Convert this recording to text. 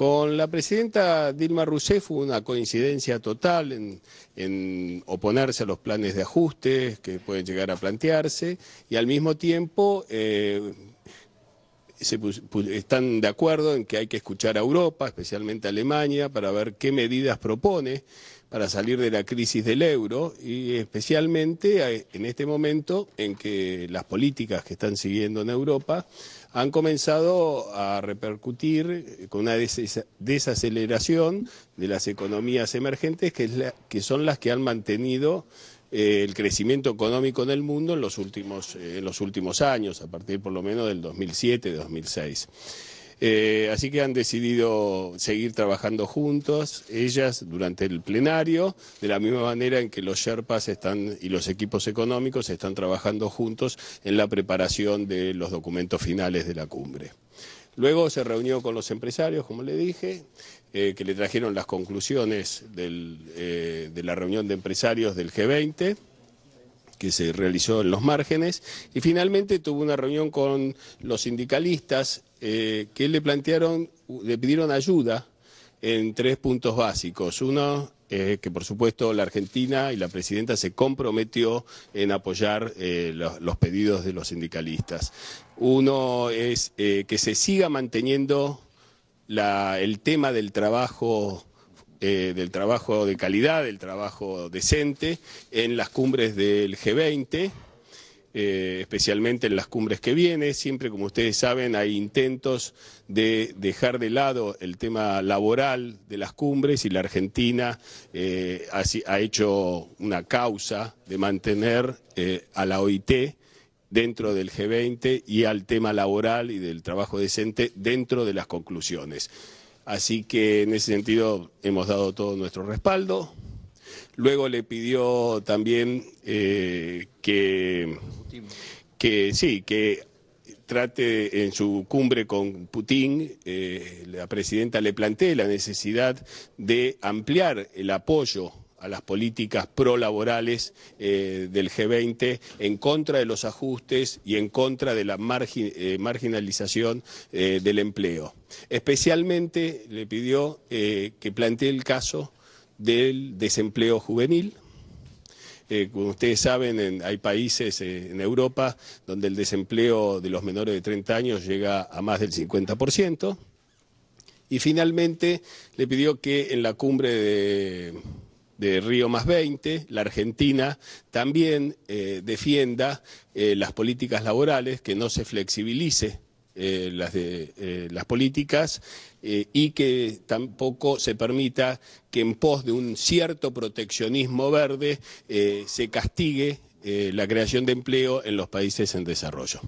Con la presidenta Dilma Rousseff fue una coincidencia total en, oponerse a los planes de ajustes que pueden llegar a plantearse y al mismo tiempo eh, están de acuerdo en que hay que escuchar a Europa, especialmente a Alemania, para ver qué medidas propone para salir de la crisis del euro y especialmente eh, en este momento en que las políticas que están siguiendo en Europa han comenzado a repercutir eh, con una desaceleración de las economías emergentes que son las que han mantenido eh, el crecimiento económico mundo en los, últimos, eh, en los últimos años, a partir por lo menos del 2007-2006. Eh, así que han decidido seguir trabajando juntos, ellas durante el plenario, de la misma manera en que los Sherpas están y los equipos económicos están trabajando juntos en la preparación de los documentos finales de la cumbre. Luego se reunió con los empresarios, como le dije, eh, que le trajeron las conclusiones eh, de la reunión de empresarios del G20 que se realizó en los márgenes, y finalmente tuvo una reunión con los sindicalistas eh, que le plantearon, le pidieron ayuda en tres puntos básicos. Uno, es eh, que por supuesto la Argentina y la presidenta se comprometió en apoyar eh, los, pedidos de los sindicalistas. Uno es eh, que se siga manteniendo el tema del trabajo. del trabajo de calidad, del trabajo decente en las cumbres del G20. Eh, especialmente en las cumbres que vienen, Siempre, como ustedes saben, hay intentos de dejar de lado el tema laboral de las cumbres y la Argentina eh, ha, hecho una causa de mantener eh, a la OIT dentro del G20 y al tema laboral y del trabajo decente dentro de las conclusiones. Así que en ese sentido hemos dado todo nuestro respaldo. Luego le pidió también que que sí, que trate en su cumbre con Putin, eh, la presidenta le plantee la necesidad de ampliar el apoyo a las políticas pro-laborales eh, del G20 en contra de los ajustes y en contra de la eh, marginalización del empleo. Especialmente le pidió que plantee el caso del desempleo juvenil, eh, como ustedes saben, hay países eh, en Europa donde el desempleo de los menores de 30 años llega a más del 50%. Y finalmente le pidió que en la cumbre de, Río más 20, la Argentina también eh, defienda las políticas laborales, que no se flexibilice eh, las, de, eh, las políticas eh, y que tampoco se permita que en pos de un cierto proteccionismo verde se castigue la creación de empleo en los países en desarrollo.